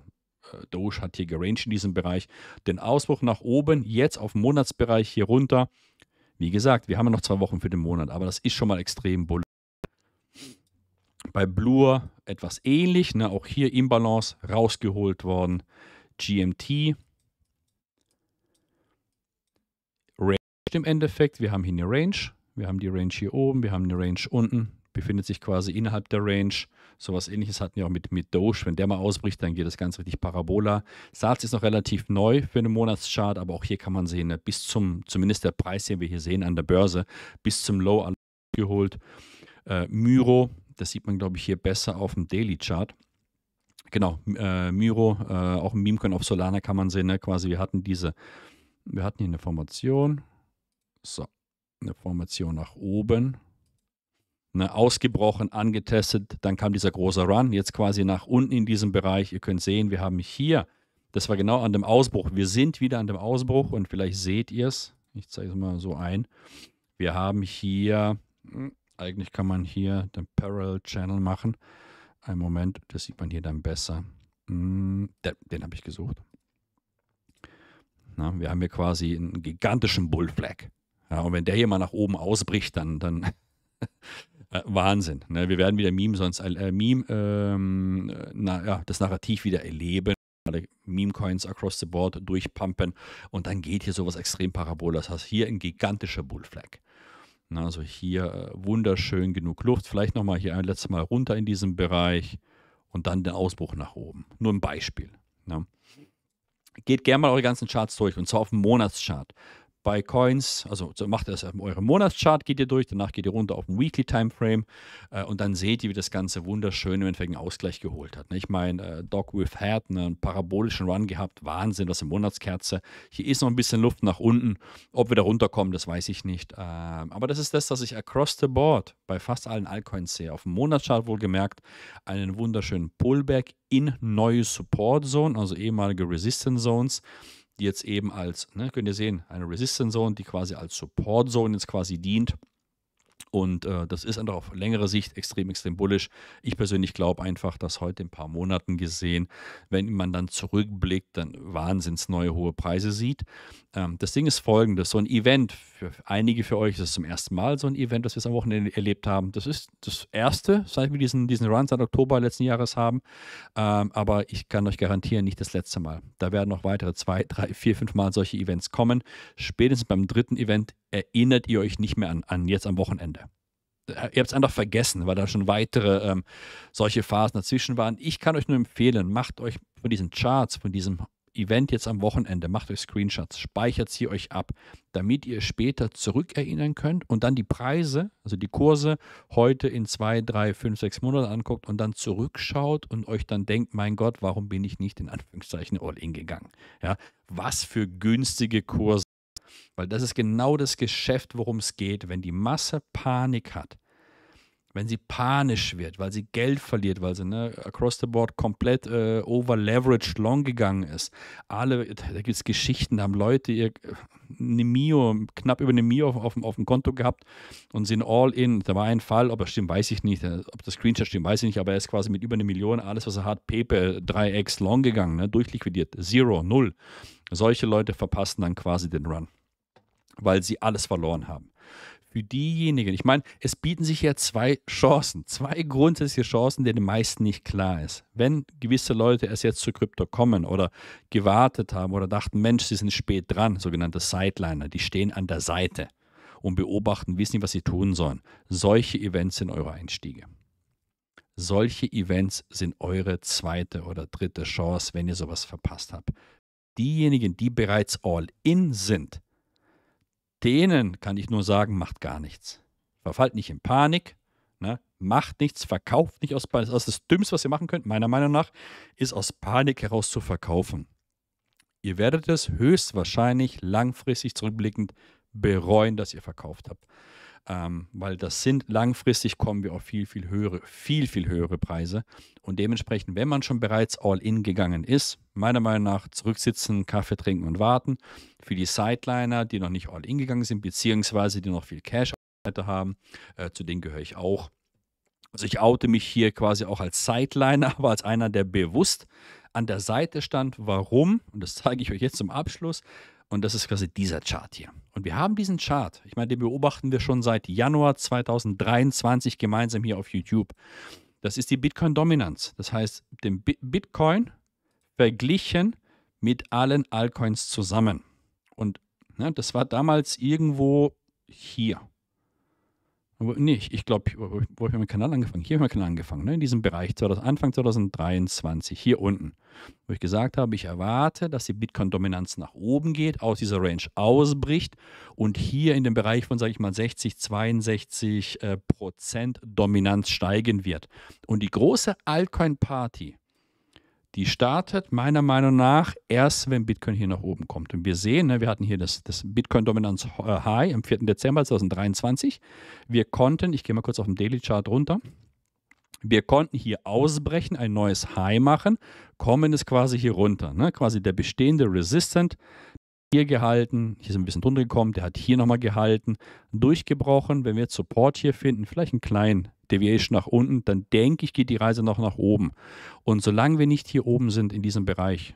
äh, Doge hat hier geranged in diesem Bereich. Den Ausbruch nach oben, jetzt auf Monatsbereich hier runter. Wie gesagt, wir haben ja noch zwei Wochen für den Monat, aber das ist schon mal extrem bull. Bei Blur etwas ähnlich, ne? auch hier Imbalance rausgeholt worden. GMT. Range im Endeffekt, wir haben hier eine Range, wir haben die Range hier oben, wir haben eine Range unten befindet sich quasi innerhalb der Range. Sowas ähnliches hatten wir auch mit, mit Doge. Wenn der mal ausbricht, dann geht das ganz richtig Parabola. SARS ist noch relativ neu für einen Monatschart, aber auch hier kann man sehen, ne, bis zum, zumindest der Preis, den wir hier sehen an der Börse, bis zum Low geholt. Äh, Myro, das sieht man, glaube ich, hier besser auf dem Daily-Chart. Genau, äh, Myro, äh, auch ein Meme-Coin auf Solana kann man sehen, ne? quasi wir hatten diese, wir hatten hier eine Formation. So, eine Formation nach oben ne, ausgebrochen, angetestet. Dann kam dieser große Run, jetzt quasi nach unten in diesem Bereich. Ihr könnt sehen, wir haben hier, das war genau an dem Ausbruch. Wir sind wieder an dem Ausbruch und vielleicht seht ihr es. Ich zeige es mal so ein. Wir haben hier, hm, eigentlich kann man hier den Parallel Channel machen. Ein Moment, das sieht man hier dann besser. Hm, den, den habe ich gesucht. Na, wir haben hier quasi einen gigantischen Bullflag. Ja, und wenn der hier mal nach oben ausbricht, dann, dann Äh, Wahnsinn. Ne? Wir werden wieder Meme sonst, äh, äh, Meme, ähm, na, ja, das Narrativ wieder erleben. Alle Meme-Coins across the board durchpumpen und dann geht hier sowas extrem Parabolas. Das heißt, hier ein gigantischer Bullflag. also hier äh, wunderschön genug Luft. Vielleicht nochmal hier ein letztes Mal runter in diesem Bereich und dann den Ausbruch nach oben. Nur ein Beispiel. Ne? Geht gerne mal eure ganzen Charts durch und zwar auf dem Monatschart bei Coins, also macht das eure Monatschart, geht ihr durch, danach geht ihr runter auf den Weekly Timeframe äh, und dann seht ihr, wie das Ganze wunderschön im Endeffekt einen Ausgleich geholt hat. Ne? Ich meine, äh, Doc with Hat, einen parabolischen Run gehabt, Wahnsinn, was eine Monatskerze. Hier ist noch ein bisschen Luft nach unten. Ob wir da runterkommen, das weiß ich nicht. Ähm, aber das ist das, was ich across the board bei fast allen Altcoins sehe. Auf dem Monatschart wohlgemerkt einen wunderschönen Pullback in neue Support Zone, also ehemalige Resistance Zones die jetzt eben als, ne, könnt ihr sehen, eine Resistance Zone, die quasi als Support Zone jetzt quasi dient. Und äh, das ist einfach auf längere Sicht extrem, extrem bullisch. Ich persönlich glaube einfach, dass heute ein paar Monaten gesehen, wenn man dann zurückblickt, dann wahnsinns neue hohe Preise sieht. Ähm, das Ding ist folgendes: So ein Event, für einige für euch ist es zum ersten Mal so ein Event, das wir am Wochenende erlebt haben. Das ist das erste, seit wir diesen, diesen Run seit Oktober letzten Jahres haben. Ähm, aber ich kann euch garantieren, nicht das letzte Mal. Da werden noch weitere zwei, drei, vier, fünf Mal solche Events kommen. Spätestens beim dritten Event erinnert ihr euch nicht mehr an, an jetzt am Wochenende. Äh, ihr habt es einfach vergessen, weil da schon weitere ähm, solche Phasen dazwischen waren. Ich kann euch nur empfehlen, macht euch von diesen Charts, von diesem Event jetzt am Wochenende, macht euch Screenshots, speichert sie euch ab, damit ihr später zurückerinnern könnt und dann die Preise, also die Kurse, heute in zwei, drei, fünf, sechs Monaten anguckt und dann zurückschaut und euch dann denkt, mein Gott, warum bin ich nicht in Anführungszeichen all in gegangen? Ja, was für günstige Kurse. Weil das ist genau das Geschäft, worum es geht. Wenn die Masse Panik hat, wenn sie panisch wird, weil sie Geld verliert, weil sie ne, across the board komplett äh, over-leveraged long gegangen ist. Alle, da gibt es Geschichten, da haben Leute ihr äh, eine Mio, knapp über eine Mio auf, auf, auf dem Konto gehabt und sind all in. Da war ein Fall, ob er stimmt, weiß ich nicht, ob das Screenshot stimmt, weiß ich nicht, aber er ist quasi mit über eine Million, alles was er hat, Pepe, 3x long gegangen, ne, durchliquidiert, Zero, Null. Solche Leute verpassen dann quasi den Run weil sie alles verloren haben. Für diejenigen, ich meine, es bieten sich ja zwei Chancen, zwei grundsätzliche Chancen, die den meisten nicht klar ist. Wenn gewisse Leute erst jetzt zu Krypto kommen oder gewartet haben oder dachten, Mensch, sie sind spät dran, sogenannte Sideliner, die stehen an der Seite und beobachten, wissen nicht, was sie tun sollen. Solche Events sind eure Einstiege. Solche Events sind eure zweite oder dritte Chance, wenn ihr sowas verpasst habt. Diejenigen, die bereits all in sind, denen kann ich nur sagen, macht gar nichts. Verfallt nicht in Panik, ne? macht nichts, verkauft nicht aus Panik. Das, ist das Dümmste, was ihr machen könnt, meiner Meinung nach, ist aus Panik heraus zu verkaufen. Ihr werdet es höchstwahrscheinlich langfristig zurückblickend bereuen, dass ihr verkauft habt ähm, weil das sind langfristig kommen wir auf viel, viel höhere, viel, viel höhere Preise. Und dementsprechend, wenn man schon bereits all in gegangen ist, meiner Meinung nach zurücksitzen, Kaffee trinken und warten. Für die Sideliner, die noch nicht all in gegangen sind, beziehungsweise die noch viel Cash haben, äh, zu denen gehöre ich auch. Also ich oute mich hier quasi auch als Sideliner, aber als einer, der bewusst an der Seite stand. Warum? Und das zeige ich euch jetzt zum Abschluss. Und das ist quasi dieser Chart hier. Und wir haben diesen Chart, ich meine, den beobachten wir schon seit Januar 2023 gemeinsam hier auf YouTube. Das ist die Bitcoin-Dominanz. Das heißt, den Bitcoin verglichen mit allen Altcoins zusammen. Und ne, das war damals irgendwo hier. Nee, ich, ich glaube, wo habe ich meinen Kanal angefangen? Hier habe ich meinen Kanal angefangen, ne? in diesem Bereich, 2000, Anfang 2023, hier unten, wo ich gesagt habe, ich erwarte, dass die Bitcoin-Dominanz nach oben geht, aus dieser Range ausbricht und hier in dem Bereich von, sage ich mal, 60, 62 äh, Prozent Dominanz steigen wird. Und die große Altcoin-Party, die startet meiner Meinung nach erst, wenn Bitcoin hier nach oben kommt. Und wir sehen, ne, wir hatten hier das, das Bitcoin-Dominanz-High äh, am 4. Dezember 2023. Wir konnten, ich gehe mal kurz auf den Daily-Chart runter, wir konnten hier ausbrechen, ein neues High machen, kommen es quasi hier runter. Ne? Quasi der bestehende Resistant, hier gehalten, hier ist ein bisschen drunter gekommen, der hat hier nochmal gehalten, durchgebrochen. Wenn wir jetzt Support hier finden, vielleicht einen kleinen Deviation nach unten, dann denke ich, geht die Reise noch nach oben. Und solange wir nicht hier oben sind in diesem Bereich,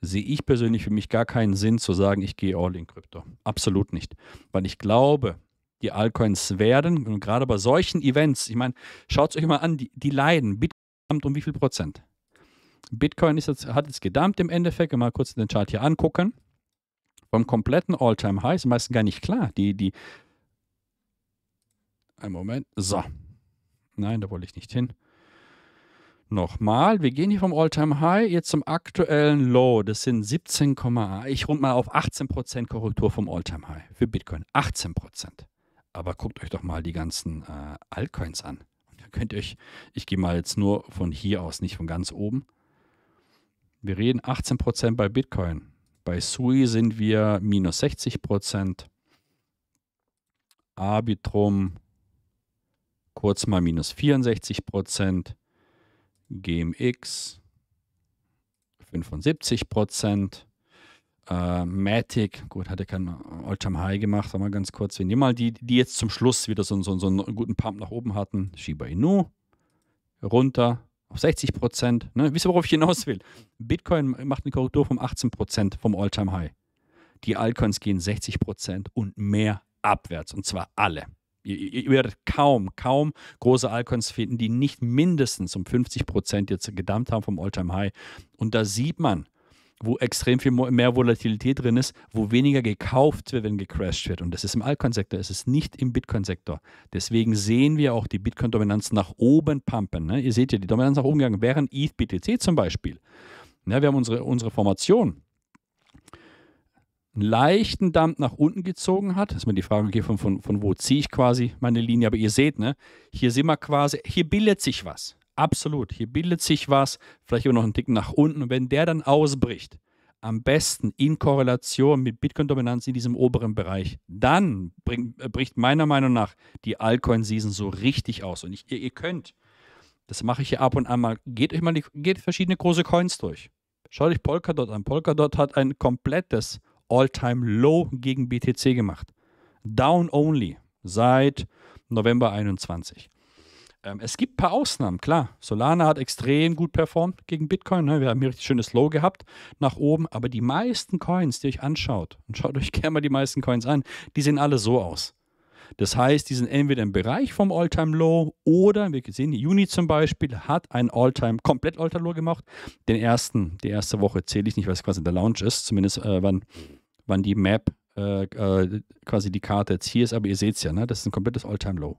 sehe ich persönlich für mich gar keinen Sinn zu sagen, ich gehe all in Krypto. Absolut nicht. Weil ich glaube, die Altcoins werden, und gerade bei solchen Events, ich meine, schaut es euch mal an, die, die leiden. Bitcoin um wie viel Prozent? Bitcoin ist jetzt, hat jetzt gedammt im Endeffekt, mal kurz den Chart hier angucken. Vom kompletten All-Time-High ist meistens gar nicht klar. Die, die, einen Moment, so, Nein, da wollte ich nicht hin. Nochmal, wir gehen hier vom All-Time-High jetzt zum aktuellen Low. Das sind 17,8. Ich rund mal auf 18% Korrektur vom All-Time-High für Bitcoin. 18%. Aber guckt euch doch mal die ganzen äh, Altcoins an. Da könnt ihr euch, ich gehe mal jetzt nur von hier aus, nicht von ganz oben. Wir reden 18% bei Bitcoin. Bei Sui sind wir minus 60%. Arbitrum kurz mal minus 64 Prozent, GMX 75 Prozent, äh, Matic, gut, hatte keinen Alltime High gemacht, aber ganz kurz, wir nehmen mal die, die jetzt zum Schluss wieder so, so, so einen guten Pump nach oben hatten, Shiba Inu runter auf 60 Prozent, ne? wisst ihr, worauf ich hinaus will? Bitcoin macht eine Korrektur von 18 Prozent vom Alltime High. Die Altcoins gehen 60 Prozent und mehr abwärts, und zwar alle. Ihr, ihr, werdet kaum, kaum große Alcoins finden, die nicht mindestens um 50 Prozent jetzt gedammt haben vom All-Time-High. Und da sieht man, wo extrem viel mehr Volatilität drin ist, wo weniger gekauft wird, wenn gecrashed wird. Und das ist im Altcoin-Sektor, es ist nicht im Bitcoin-Sektor. Deswegen sehen wir auch die Bitcoin-Dominanz nach oben pumpen. Ne? Ihr seht ja, die Dominanz nach oben gegangen, während ETH BTC zum Beispiel. Ja, ne, wir haben unsere, unsere Formation einen leichten Dump nach unten gezogen hat. Das ist mir die Frage, okay, von, von, von wo ziehe ich quasi meine Linie? Aber ihr seht, ne, hier sind wir quasi, hier bildet sich was. Absolut, hier bildet sich was, vielleicht immer noch einen Ticken nach unten. Und wenn der dann ausbricht, am besten in Korrelation mit Bitcoin-Dominanz in diesem oberen Bereich, dann bring, äh, bricht meiner Meinung nach die Altcoin-Season so richtig aus. Und ich, ihr, ihr, könnt, das mache ich hier ab und an mal, geht euch mal die, geht verschiedene große Coins durch. Schaut euch Polkadot an. Polkadot hat ein komplettes All-Time-Low gegen BTC gemacht. Down only seit November 21. Ähm, es gibt ein paar Ausnahmen, klar. Solana hat extrem gut performt gegen Bitcoin. Ne? Wir haben hier richtig schönes Low gehabt nach oben. Aber die meisten Coins, die euch anschaut, und schaut euch gerne mal die meisten Coins an, die sehen alle so aus. Das heißt, die sind entweder im Bereich vom All-Time-Low oder, wir sehen, Juni zum Beispiel hat ein All-Time, komplett All-Time-Low gemacht. Den ersten, die erste Woche zähle ich nicht, weil es quasi der Launch ist, zumindest äh, wann, wann die Map, äh, äh, quasi die Karte jetzt hier ist. Aber ihr seht es ja, ne? das ist ein komplettes All-Time-Low.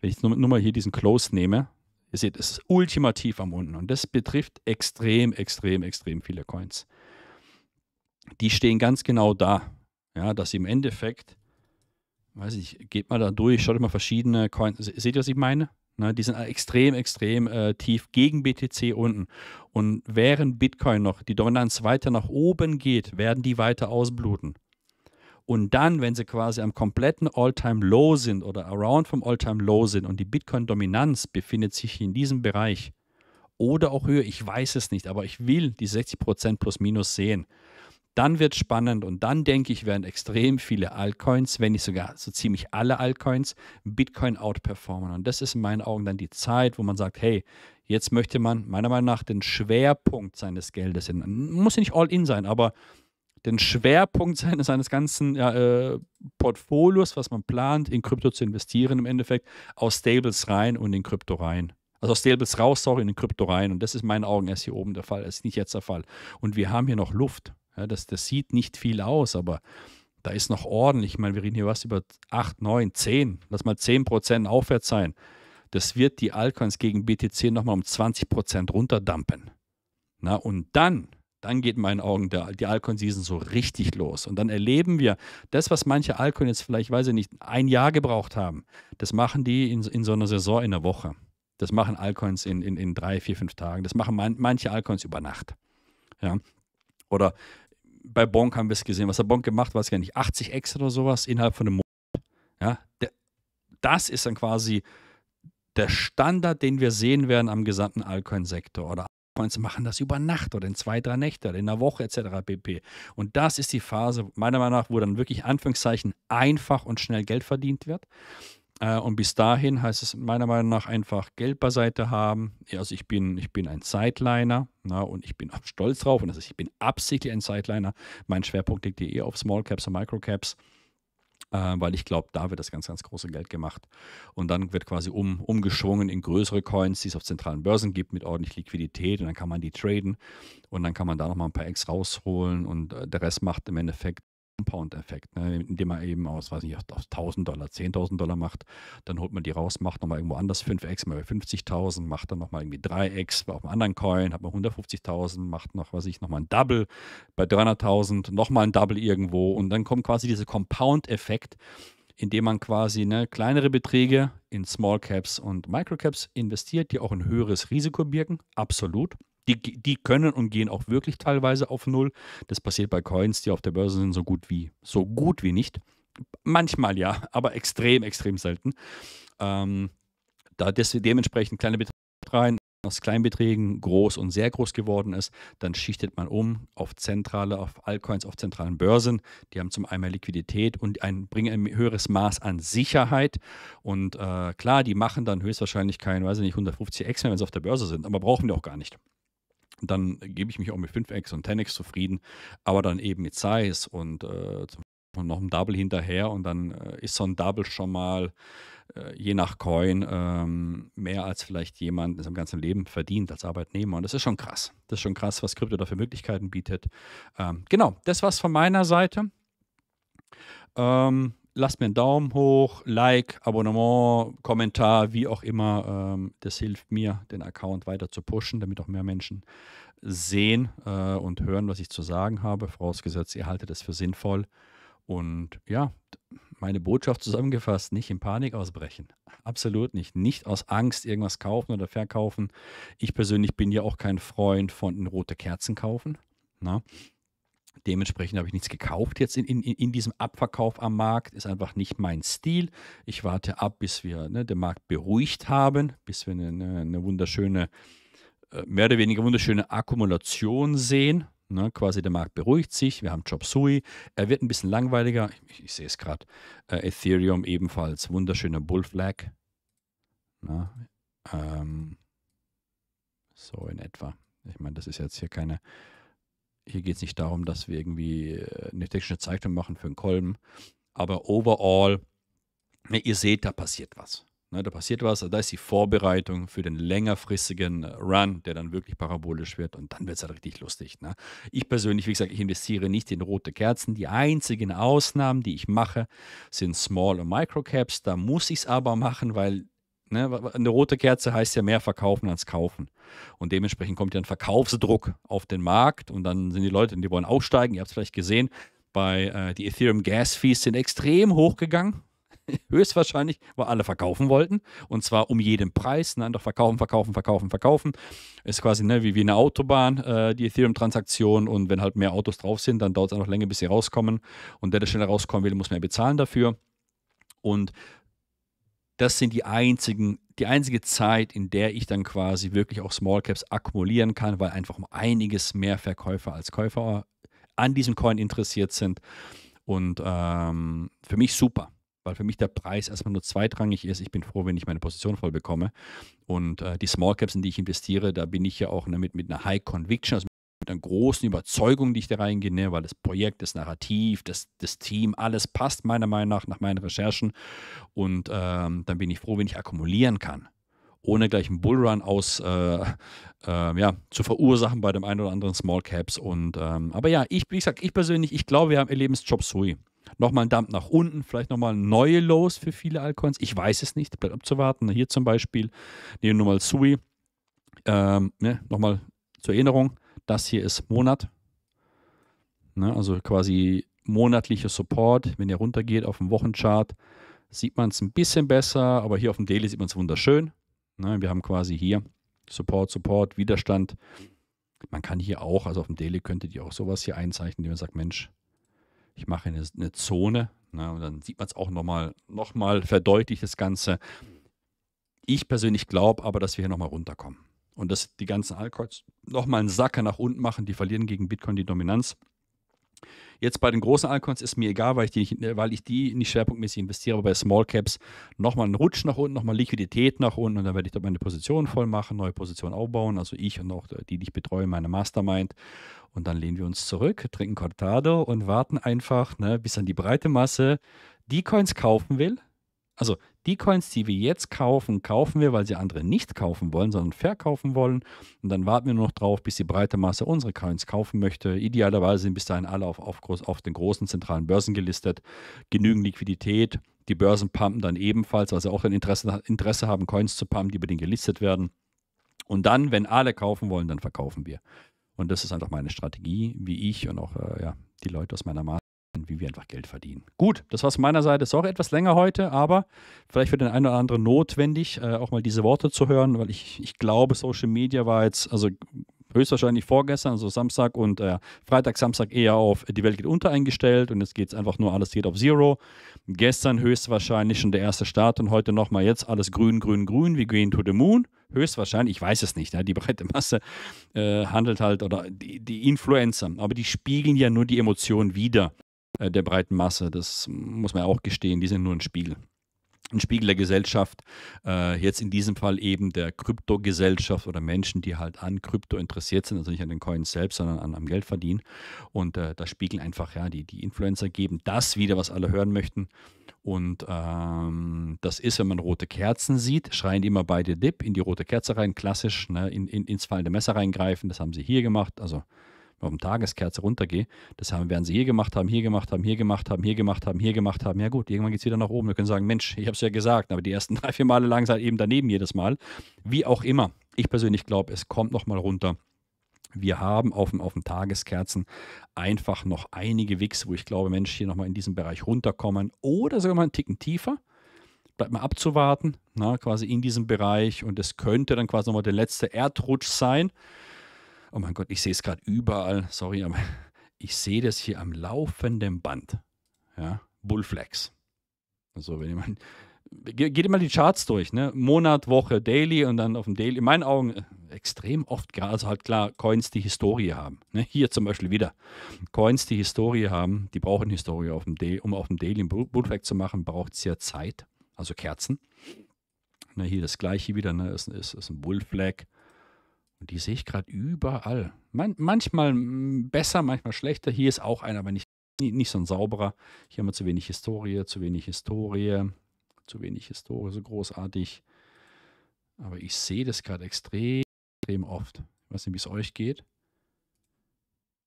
Wenn ich nur, nur mal hier diesen Close nehme, ihr seht, es ist ultimativ am unten. Und das betrifft extrem, extrem, extrem viele Coins. Die stehen ganz genau da. Ja, dass sie im Endeffekt weiß ich, geht mal da durch, schaut mal verschiedene Coins. Seht ihr, was ich meine? Ne, die sind extrem, extrem äh, tief gegen BTC unten. Und während Bitcoin noch die Dominanz weiter nach oben geht, werden die weiter ausbluten. Und dann, wenn sie quasi am kompletten All-Time-Low sind oder around vom All-Time-Low sind und die Bitcoin-Dominanz befindet sich in diesem Bereich oder auch höher, ich weiß es nicht, aber ich will die 60% plus minus sehen dann wird spannend und dann denke ich, werden extrem viele Altcoins, wenn nicht sogar so ziemlich alle Altcoins, Bitcoin outperformen. Und das ist in meinen Augen dann die Zeit, wo man sagt, hey, jetzt möchte man meiner Meinung nach den Schwerpunkt seines Geldes, in, muss ja nicht all in sein, aber den Schwerpunkt seines, ganzen ja, äh, Portfolios, was man plant, in Krypto zu investieren, im Endeffekt aus Stables rein und in Krypto rein. Also aus Stables raus, sorry, in den Krypto rein. Und das ist in meinen Augen erst hier oben der Fall. Das ist nicht jetzt der Fall. Und wir haben hier noch Luft. Ja, das, das sieht nicht viel aus, aber da ist noch ordentlich. Ich meine, wir reden hier was über 8, 9, 10, lass mal 10 aufwärts sein. Das wird die Altcoins gegen BTC nochmal um 20 runterdampen. Na, und dann, dann geht in meinen Augen der, die Altcoin-Season so richtig los. Und dann erleben wir das, was manche Altcoin jetzt vielleicht, weiß ich nicht, ein Jahr gebraucht haben. Das machen die in, in so einer Saison in einer Woche. Das machen Altcoins in, in, in drei, vier, fünf Tagen. Das machen man, manche Altcoins über Nacht. Ja. Oder bei Bonk haben wir es gesehen. Was hat Bonk gemacht? Weiß ich gar nicht. 80 Ex oder sowas innerhalb von einem Monat. Ja, der, das ist dann quasi der Standard, den wir sehen werden am gesamten Altcoin-Sektor. Oder Altcoins machen das über Nacht oder in zwei, drei Nächten oder in einer Woche etc. pp. Und das ist die Phase, meiner Meinung nach, wo dann wirklich Anführungszeichen einfach und schnell Geld verdient wird. Äh, und bis dahin heißt es meiner Meinung nach einfach Geld beiseite haben. Also ich bin, ich bin ein Sideliner na, und ich bin auch stolz drauf. Und also ich bin absichtlich ein Sideliner. Mein Schwerpunkt liegt hier eher auf Small Caps und Micro Caps. Äh, weil ich glaube, da wird das ganz, ganz große Geld gemacht. Und dann wird quasi um, umgeschwungen in größere Coins, die es auf zentralen Börsen gibt, mit ordentlich Liquidität. Und dann kann man die traden und dann kann man da nochmal ein paar Ex rausholen. Und äh, der Rest macht im Endeffekt Compound-Effekt, ne? indem man eben aus, weiß nicht, aus 1000 Dollar 10.000 Dollar macht, dann holt man die raus, macht nochmal irgendwo anders 5x, mal 50.000, macht dann nochmal irgendwie 3x auf einem anderen Coin, hat man 150.000, macht noch, was ich, nochmal ein Double bei 300.000, nochmal ein Double irgendwo und dann kommt quasi dieser Compound-Effekt, indem man quasi ne, kleinere Beträge in Small Caps und Micro Caps investiert, die auch ein höheres Risiko birgen, absolut. Die, die können und gehen auch wirklich teilweise auf Null. Das passiert bei Coins, die auf der Börse sind, so gut wie, so gut wie nicht. Manchmal ja, aber extrem, extrem selten. Ähm, da dementsprechend kleine Beträge rein, aus Kleinbeträgen groß und sehr groß geworden ist, dann schichtet man um auf zentrale, auf Altcoins, auf zentralen Börsen. Die haben zum einen Liquidität und ein, bringen ein höheres Maß an Sicherheit. Und äh, klar, die machen dann höchstwahrscheinlich kein, weiß ich nicht, 150 X mehr, wenn sie auf der Börse sind, aber brauchen die auch gar nicht dann gebe ich mich auch mit 5x und 10x zufrieden, aber dann eben mit Size und äh, noch ein Double hinterher und dann äh, ist so ein Double schon mal äh, je nach Coin ähm, mehr als vielleicht jemand in seinem ganzen Leben verdient als Arbeitnehmer. Und das ist schon krass. Das ist schon krass, was Krypto da für Möglichkeiten bietet. Ähm, genau, das war's von meiner Seite. Ähm, lasst mir einen Daumen hoch, Like, Abonnement, Kommentar, wie auch immer. Ähm, das hilft mir, den Account weiter zu pushen, damit auch mehr Menschen sehen äh, und hören, was ich zu sagen habe. Vorausgesetzt, ihr haltet es für sinnvoll. Und ja, meine Botschaft zusammengefasst, nicht in Panik ausbrechen. Absolut nicht. Nicht aus Angst irgendwas kaufen oder verkaufen. Ich persönlich bin ja auch kein Freund von rote Kerzen kaufen. Na? Ne? Dementsprechend habe ich nichts gekauft jetzt in, in, in diesem Abverkauf am Markt. Ist einfach nicht mein Stil. Ich warte ab, bis wir ne, den Markt beruhigt haben, bis wir eine, eine wunderschöne, äh, mehr oder weniger wunderschöne Akkumulation sehen. Ne, quasi der Markt beruhigt sich, wir haben Chopsui, er wird ein bisschen langweiliger, ich, ich sehe es gerade, äh, Ethereum ebenfalls, wunderschöner Bullflag. Na, ne? ähm, so in etwa. Ich meine, das ist jetzt hier keine hier geht es nicht darum, dass wir irgendwie äh, eine technische Zeichnung machen für einen Kolben. Aber overall, ne, ihr seht, da passiert was. Ne? da passiert was, da ist die Vorbereitung für den längerfristigen Run, der dann wirklich parabolisch wird und dann wird es halt richtig lustig. Ne? Ich persönlich, wie gesagt, ich investiere nicht in rote Kerzen. Die einzigen Ausnahmen, die ich mache, sind Small- und Microcaps. Da muss ich es aber machen, weil Ne, eine rote Kerze heißt ja mehr verkaufen als kaufen. Und dementsprechend kommt ja ein Verkaufsdruck auf den Markt und dann sind die Leute, die wollen aufsteigen. Ihr habt es vielleicht gesehen, bei äh, die Ethereum Gas Fees sind extrem hochgegangen. Höchstwahrscheinlich, weil alle verkaufen wollten. Und zwar um jeden Preis. Nein, doch verkaufen, verkaufen, verkaufen, verkaufen. Ist quasi ne, wie, wie eine Autobahn, äh, die Ethereum-Transaktion. Und wenn halt mehr Autos drauf sind, dann dauert es auch noch länger, bis sie rauskommen. Und der, der schneller rauskommen will, muss mehr bezahlen dafür. Und das sind die einzigen, die einzige Zeit, in der ich dann quasi wirklich auch Small Caps akkumulieren kann, weil einfach um einiges mehr Verkäufer als Käufer an diesem Coin interessiert sind. Und ähm, für mich super, weil für mich der Preis erstmal nur zweitrangig ist. Ich bin froh, wenn ich meine Position voll bekomme. Und äh, die Small Caps, in die ich investiere, da bin ich ja auch ne, mit, mit einer High Conviction, also mit einer großen Überzeugung, die ich da reingehe, ne, weil das Projekt, das Narrativ, das, das Team, alles passt meiner Meinung nach, nach meinen Recherchen. Und ähm, dann bin ich froh, wenn ich akkumulieren kann, ohne gleich einen Bullrun aus, äh, äh, ja, zu verursachen bei dem einen oder anderen Small Caps. Und, ähm, aber ja, ich, wie gesagt, ich persönlich, ich glaube, wir haben Erlebensjob Sui. Nochmal ein Dump nach unten, vielleicht nochmal neue Lows für viele Alcoins. Ich weiß es nicht, bleibt abzuwarten. Hier zum Beispiel, nehmen wir mal Sui. Ähm, ne, nochmal zur Erinnerung, das hier ist Monat. Ne, also quasi monatlicher Support. Wenn ihr runtergeht auf dem Wochenchart, sieht man es ein bisschen besser, aber hier auf dem Daily sieht man es wunderschön. Ne, wir haben quasi hier Support, Support, Widerstand. Man kann hier auch, also auf dem Daily könntet ihr auch sowas hier einzeichnen, indem man sagt, Mensch, ich mache eine, eine Zone. Ne, und dann sieht man es auch nochmal, nochmal verdeutlicht das Ganze. Ich persönlich glaube aber, dass wir hier nochmal runterkommen und dass die ganzen Altcoins nochmal einen Sacker nach unten machen, die verlieren gegen Bitcoin die Dominanz. Jetzt bei den großen Altcoins ist mir egal, weil ich die nicht, äh, weil ich die nicht schwerpunktmäßig investiere, aber bei Small Caps nochmal einen Rutsch nach unten, nochmal Liquidität nach unten und dann werde ich dort meine Positionen voll machen, neue Positionen aufbauen, also ich und auch äh, die, die ich betreue, meine Mastermind. Und dann lehnen wir uns zurück, trinken Cortado und warten einfach, ne, bis dann die breite Masse die Coins kaufen will, also die Coins, die wir jetzt kaufen, kaufen wir, weil sie andere nicht kaufen wollen, sondern verkaufen wollen. Und dann warten wir nur noch drauf, bis die breite Masse unsere Coins kaufen möchte. Idealerweise sind bis dahin alle auf, auf, auf den großen zentralen Börsen gelistet. Genügend Liquidität. Die Börsen pumpen dann ebenfalls, weil sie auch ein Interesse, Interesse haben, Coins zu pumpen, die über den gelistet werden. Und dann, wenn alle kaufen wollen, dann verkaufen wir. Und das ist einfach meine Strategie, wie ich und auch äh, ja, die Leute aus meiner Masse wie wir einfach Geld verdienen. Gut, das war's von meiner Seite. Ist auch etwas länger heute, aber vielleicht für den einen oder anderen notwendig, äh, auch mal diese Worte zu hören, weil ich, ich glaube, Social Media war jetzt, also höchstwahrscheinlich vorgestern, also Samstag und äh, Freitag, Samstag eher auf Die Welt geht unter eingestellt und jetzt geht es einfach nur, alles geht auf Zero. Gestern höchstwahrscheinlich schon der erste Start und heute nochmal jetzt alles grün, grün, grün, wie Green to the moon. Höchstwahrscheinlich, ich weiß es nicht, ne? die breite Masse äh, handelt halt oder die, die Influencer, aber die spiegeln ja nur die Emotionen wieder. Äh, der breiten Masse. Das muss man ja auch gestehen, die sind nur ein Spiegel. Ein Spiegel der Gesellschaft, äh, jetzt in diesem Fall eben der Kryptogesellschaft oder Menschen, die halt an Krypto interessiert sind, also nicht an den Coins selbst, sondern an, am Geld verdienen. Und äh, da spiegeln einfach, ja, die, die Influencer geben das wieder, was alle hören möchten. Und ähm, das ist, wenn man rote Kerzen sieht, schreien die immer beide Dip in die rote Kerze rein, klassisch, ne, in, in, ins fallende Messer reingreifen. Das haben sie hier gemacht. Also auf dem Tageskerz runtergehe, das haben, werden sie hier gemacht haben, hier gemacht haben, hier gemacht haben, hier gemacht haben, hier gemacht haben. Ja gut, irgendwann geht es wieder nach oben. Wir können sagen, Mensch, ich habe es ja gesagt, aber die ersten drei, vier Male lang es halt eben daneben jedes Mal. Wie auch immer. Ich persönlich glaube, es kommt nochmal runter. Wir haben auf dem, auf dem Tageskerzen einfach noch einige Wicks, wo ich glaube, Mensch, hier nochmal in diesem Bereich runterkommen oder sogar mal einen Ticken tiefer. Bleibt mal abzuwarten, na, quasi in diesem Bereich. Und es könnte dann quasi nochmal der letzte Erdrutsch sein. Oh mein Gott, ich sehe es gerade überall. Sorry, aber ich sehe das hier am laufenden Band. Ja, Bullflex. Also, wenn jemand. Geht immer die Charts durch, ne? Monat, Woche, Daily und dann auf dem Daily. In meinen Augen äh, extrem oft, also halt klar, Coins, die Historie haben. Ne? Hier zum Beispiel wieder. Coins, die Historie haben, die brauchen Historie auf dem Um auf dem Daily einen Bullflex zu machen, braucht es ja Zeit. Also Kerzen. Ne? Hier das gleiche wieder, ne? Ist, ist, ist ein Bullflag und die sehe ich gerade überall. Man, manchmal mm, besser, manchmal schlechter. Hier ist auch einer, aber nicht, nicht so ein sauberer. Hier haben wir zu wenig Historie, zu wenig Historie, zu wenig Historie, so großartig. Aber ich sehe das gerade extrem, extrem oft. Ich weiß nicht, wie es euch geht.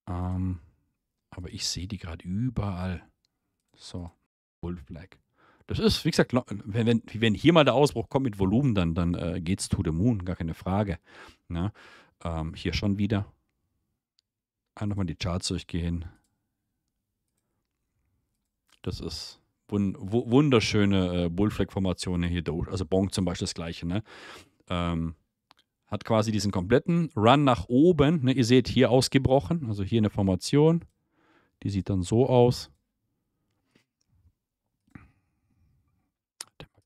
Ähm, aber ich sehe die gerade überall. So, Wolf Black das ist, wie gesagt, wenn, wenn, wenn hier mal der Ausbruch kommt mit Volumen, dann, dann äh, geht's to the moon, gar keine Frage. Na, ne? ähm, hier schon wieder. Einfach nochmal die Charts durchgehen. Das ist wund wunderschöne äh, Bullflag-Formationen hier. Also Bonk zum Beispiel das gleiche. Ne? Ähm, hat quasi diesen kompletten Run nach oben. Ne? Ihr seht hier ausgebrochen, also hier eine Formation. Die sieht dann so aus.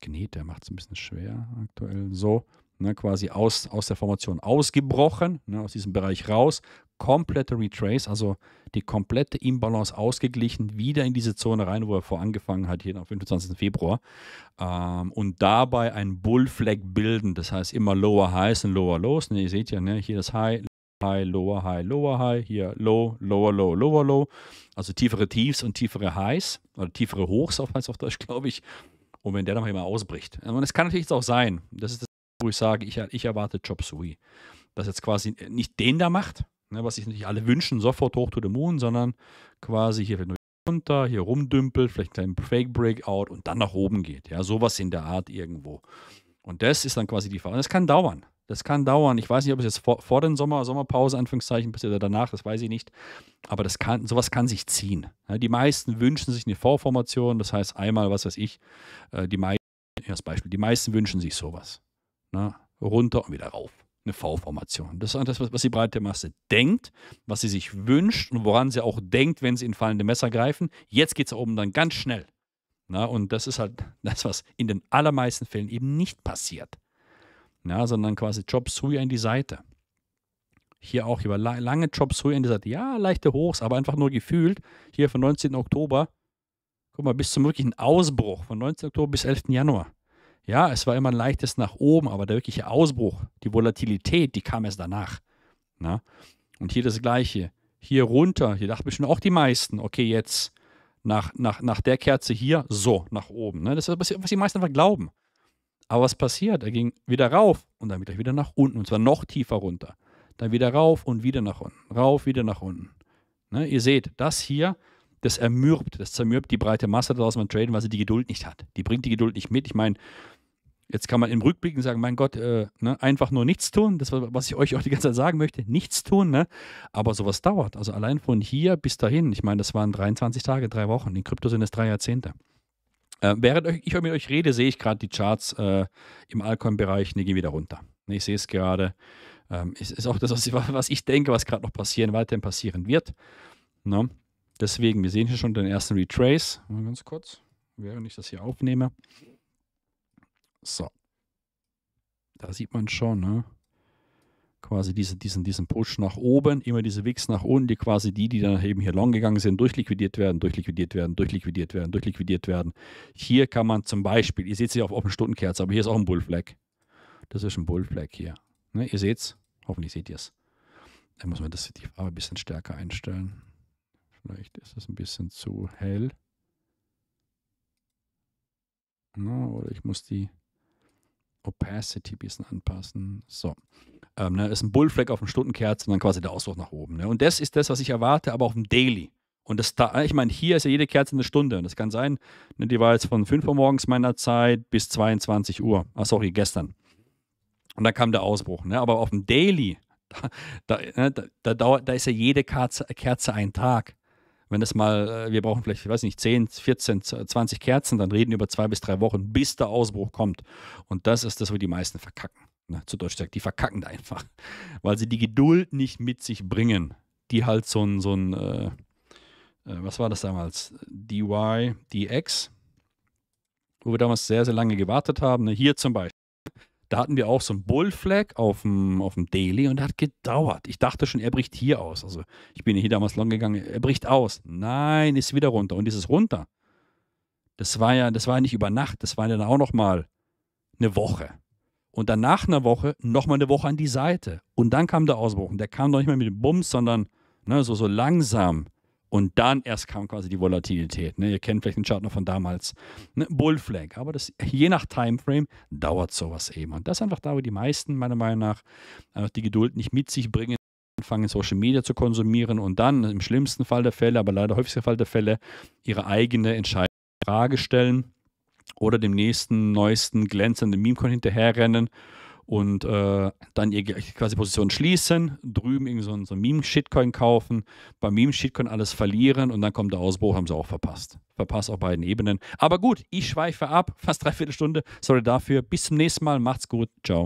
der macht es ein bisschen schwer aktuell. So, ne, quasi aus, aus der Formation ausgebrochen, ne, aus diesem Bereich raus. Komplette Retrace, also die komplette Imbalance ausgeglichen, wieder in diese Zone rein, wo er vor angefangen hat, hier am 25. Februar. Ähm, und dabei ein Bullflag bilden, das heißt immer Lower Highs und Lower Lows. Ne, ihr seht ja, ne, hier das High, High, Lower High, Lower High, hier Low, Lower Low, Lower Low. Also tiefere Tiefs und tiefere Highs oder tiefere Hochs auf, heißt auf Deutsch, glaube ich. Und wenn der dann mal jemand ausbricht. Und es kann natürlich auch sein, das ist das, wo ich sage, ich, ich erwarte Chop Sui. Dass jetzt quasi nicht den da macht, ne, was sich natürlich alle wünschen, sofort hoch to the moon, sondern quasi hier runter, hier rumdümpelt, vielleicht einen Fake Breakout und dann nach oben geht. Ja, sowas in der Art irgendwo. Und das ist dann quasi die Frage. Das kann dauern. Das kann dauern. Ich weiß nicht, ob es jetzt vor, vor den Sommer, Sommerpause, Anführungszeichen, passiert oder danach, das weiß ich nicht. Aber das kann, sowas kann sich ziehen. Die meisten wünschen sich eine Vorformation, das heißt einmal, was weiß ich, äh, die meisten, als Beispiel, die meisten wünschen sich sowas. Ne? Runter und wieder rauf. Eine V-Formation. Das ist das, was die breite Masse denkt, was sie sich wünscht und woran sie auch denkt, wenn sie in fallende Messer greifen. Jetzt geht es da oben dann ganz schnell. Na, und das ist halt das, was in den allermeisten Fällen eben nicht passiert ja, sondern quasi Jobs Suey in die Seite. Hier auch über lange Jobs Suey in die Seite. Ja, leichte Hochs, aber einfach nur gefühlt. Hier von 19. Oktober, guck mal, bis zum wirklichen Ausbruch, von 19. Oktober bis 11. Januar. Ja, es war immer ein leichtes nach oben, aber der wirkliche Ausbruch, die Volatilität, die kam erst danach. Na? Und hier das Gleiche. Hier runter, hier dachten bestimmt auch die meisten, okay, jetzt nach, nach, nach der Kerze hier, so, nach oben. Ne? Das ist, was die meisten einfach glauben. Aber was passiert? Er ging wieder rauf und dann wieder, nach unten. Und zwar noch tiefer runter. Dann wieder rauf und wieder nach unten. Rauf, wieder nach unten. Ne? Ihr seht, das hier, das ermürbt, das zermürbt die breite Masse daraus, man Traden, weil sie die Geduld nicht hat. Die bringt die Geduld nicht mit. Ich meine, jetzt kann man im Rückblick sagen, mein Gott, äh, ne? einfach nur nichts tun. Das, was ich euch auch die ganze Zeit sagen möchte, nichts tun. Ne? Aber sowas dauert. Also allein von hier bis dahin, ich meine, das waren 23 Tage, drei Wochen. In Krypto sind es drei Jahrzehnte. Äh, während ich mit euch rede, sehe ich gerade die Charts äh, im Alcoin-Bereich, die gehen wieder runter. Ich sehe es gerade. Ähm, ist, ist auch das, was ich, was ich denke, was gerade noch passieren, weiterhin passieren wird. Ne? Deswegen, wir sehen hier schon den ersten Retrace. Mal ganz kurz, während ich das hier aufnehme. So. Da sieht man schon, ne? quasi diese, diesen, diesen Push nach oben, immer diese Wicks nach unten, die quasi die, die dann eben hier long gegangen sind, durchliquidiert werden, durchliquidiert werden, durchliquidiert werden, durchliquidiert werden. Hier kann man zum Beispiel, ihr seht es hier auf offenen Stundenkerze, aber hier ist auch ein Bullflag. Das ist ein Bullflag hier. Ne, ihr es, hoffentlich seht ihr es. Da muss man das die Farbe ein bisschen stärker einstellen. Vielleicht ist das ein bisschen zu hell. Na, oder ich muss die Opacity ein bisschen anpassen. So. Ähm, ne, ist ein Bullfleck auf dem Stundenkerz und dann quasi der Ausdruck nach oben. Ne? Und das ist das, was ich erwarte, aber auf dem Daily. Und das, ich meine, hier ist ja jede Kerze eine Stunde. Und das kann sein, ne, die war jetzt von 5 Uhr morgens meiner Zeit bis 22 Uhr. Ach, sorry, gestern. Und dann kam der Ausbruch. Ne? Aber auf dem Daily, da, da, ne, da, da, dauert, da ist ja jede Kerze, Kerze ein Tag. Wenn das mal, äh, wir brauchen vielleicht, ich weiß nicht, 10, 14, 20 Kerzen, dann reden über zwei bis drei Wochen, bis der Ausbruch kommt. Und das ist das, wo die meisten verkacken. Na, ne, zu Deutsch sagt, die verkacken da einfach, weil sie die Geduld nicht mit sich bringen, die halt so ein, so ein äh, äh, was war das damals? DY, DX, wo wir damals sehr, sehr lange gewartet haben. Ne? Hier zum Beispiel. Da hatten wir auch so einen Bullflag auf dem, auf dem Daily und hat gedauert. Ich dachte schon, er bricht hier aus. Also ich bin hier damals lang gegangen, er bricht aus. Nein, ist wieder runter. Und dieses runter, das war ja, das war ja nicht über Nacht, das war ja dann auch nochmal eine Woche. Und dann nach einer Woche nochmal eine Woche an die Seite. Und dann kam der Ausbruch. Und der kam doch nicht mehr mit dem Bums, sondern ne, so, so langsam und dann erst kam quasi die Volatilität. Ne? Ihr kennt vielleicht den Chart noch von damals. Ne? Bullflag. Aber das, je nach Timeframe dauert sowas eben. Und das ist einfach da, wo die meisten meiner Meinung nach einfach äh, die Geduld nicht mit sich bringen, anfangen, Social Media zu konsumieren und dann im schlimmsten Fall der Fälle, aber leider häufigsten Fall der Fälle, ihre eigene Entscheidung in Frage stellen oder dem nächsten, neuesten, glänzenden Meme-Coin hinterherrennen und äh, dann ihr quasi Position schließen, drüben irgend so ein, so ein Meme-Shitcoin kaufen, beim Meme-Shitcoin alles verlieren und dann kommt der Ausbruch, haben sie auch verpasst. Verpasst auf beiden Ebenen. Aber gut, ich schweife ab, fast dreiviertel Stunde. Sorry dafür. Bis zum nächsten Mal. Macht's gut. Ciao.